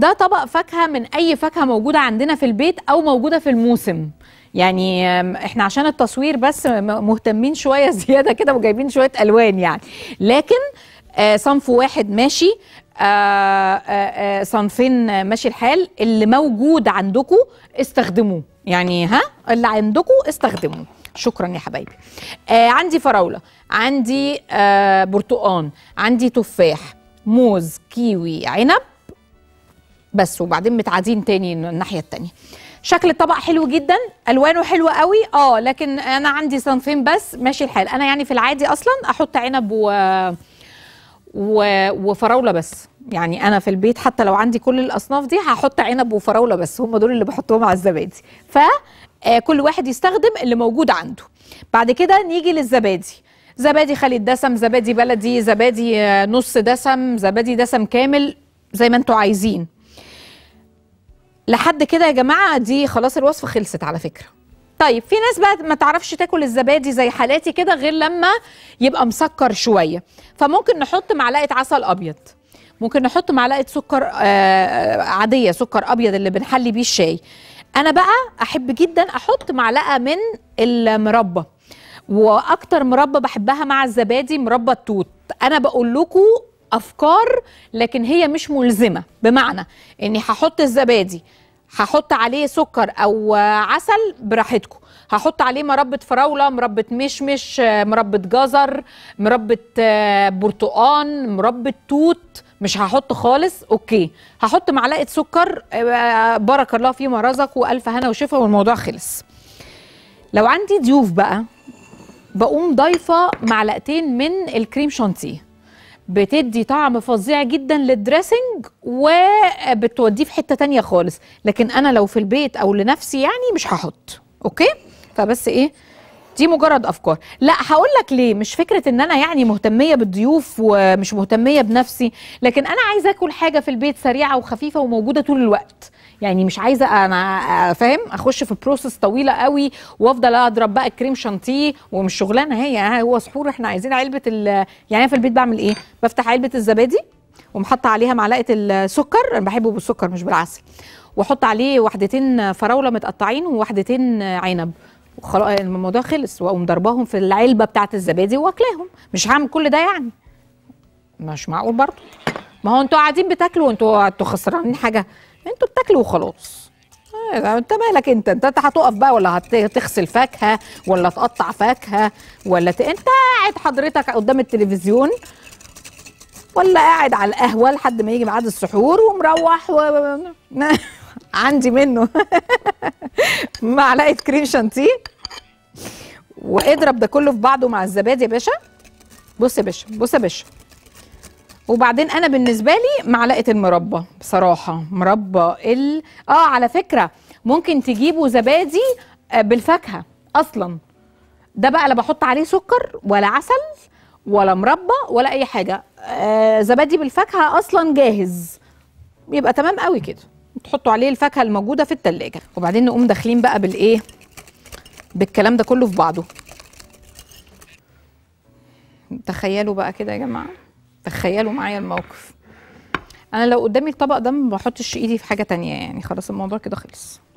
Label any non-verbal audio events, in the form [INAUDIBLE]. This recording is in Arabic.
ده طبق فاكهه من اي فاكهه موجوده عندنا في البيت او موجوده في الموسم يعني احنا عشان التصوير بس مهتمين شويه [LAUGHS] زياده كده وجايبين شويه الوان يعني لكن آه، صنف واحد ماشي آه، آه، صنفين ماشي الحال اللي موجود عندكم استخدموه يعني ها اللي عندكم استخدموه شكرا يا حبايبي آه عندي فراوله عندي آه برتقان عندي تفاح موز كيوي عنب بس وبعدين متعادين تاني الناحيه التانيه شكل الطبق حلو جدا الوانه حلوه قوي اه لكن انا عندي صنفين بس ماشي الحال انا يعني في العادي اصلا احط عنب و... و... وفراوله بس يعني انا في البيت حتى لو عندي كل الاصناف دي هحط عنب وفراوله بس هم دول اللي بحطهم على الزبادي ف آه، كل واحد يستخدم اللي موجود عنده بعد كده نيجي للزبادي زبادي خالد الدسم زبادي بلدي زبادي آه، نص دسم زبادي دسم كامل زي ما انتوا عايزين لحد كده يا جماعه دي خلاص الوصفه خلصت على فكره طيب في ناس بقى ما تعرفش تاكل الزبادي زي حالاتي كده غير لما يبقى مسكر شويه فممكن نحط معلقه عسل ابيض ممكن نحط معلقه سكر آه, آه، عاديه سكر ابيض اللي بنحلي بيه الشاي انا بقى احب جدا احط معلقه من المربى واكتر مربى بحبها مع الزبادي مربى التوت انا بقول لكم افكار لكن هي مش ملزمه بمعنى اني هحط الزبادي هحط عليه سكر او عسل براحتكم هحط عليه مربة فراولة مربة مشمش مربة جزر مربة برتقان مربة توت مش هحط خالص اوكي هحط معلقة سكر آه، بارك الله في مرزك والف هنا وشفا والموضوع خلص لو عندي ضيوف بقى بقوم ضايفة معلقتين من الكريم شانتيه بتدي طعم فظيع جدا للدريسنج وبتوديه في حته تانية خالص لكن انا لو في البيت او لنفسي يعني مش هحط اوكي فبس ايه دي مجرد افكار لا هقول لك ليه مش فكره ان انا يعني مهتميه بالضيوف ومش مهتميه بنفسي لكن انا عايزه اكل حاجه في البيت سريعه وخفيفه وموجوده طول الوقت يعني مش عايزه انا آه، فاهم اخش في بروسس طويله قوي وافضل اضرب بقى الكريم شانتيه ومش شغلانه هي هو سحور احنا عايزين علبه يعني انا في البيت بعمل ايه بفتح علبه الزبادي ومحط عليها معلقه السكر انا بحبه بالسكر مش بالعسل واحط عليه وحدتين فراوله متقطعين وواحدتين عنب وخلاص الموضوع خلص واقوم ضرباهم في العلبه بتاعه الزبادي واكلاهم مش هعمل كل ده يعني مش معقول برضه ما هو انتوا قاعدين بتاكلوا وانتوا انتوا خسرانين حاجه انتوا بتاكلوا وخلاص آه، يعني انت مالك انت انت هتقف بقى ولا هتغسل فاكهه ولا تقطع فاكهه ولا ت... انت قاعد حضرتك قدام التلفزيون ولا قاعد على القهوه لحد ما يجي ميعاد السحور ومروح و... [LAUGHS] عندي منه [LAUGHS] معلقه كريم شانتيه واضرب ده كله في بعضه مع الزبادي يا باشا بص يا باشا بص يا باشا وبعدين انا بالنسبه لي معلقه المربى بصراحه مربى ال اه على فكره ممكن تجيبوا زبادي آه، بالفاكهه اصلا ده بقى لا بحط عليه سكر ولا عسل ولا مربى ولا اي حاجه آه زبادي بالفاكهه اصلا جاهز يبقى تمام قوي كده تحطوا عليه الفاكهه الموجوده في التلاجة وبعدين نقوم داخلين بقى بالايه بالكلام ده كله في بعضه تخيلوا بقى كده يا جماعه تخيلوا معايا الموقف انا لو قدامي الطبق ده ما بحطش ايدي في حاجه تانية يعني خلاص الموضوع كده خلص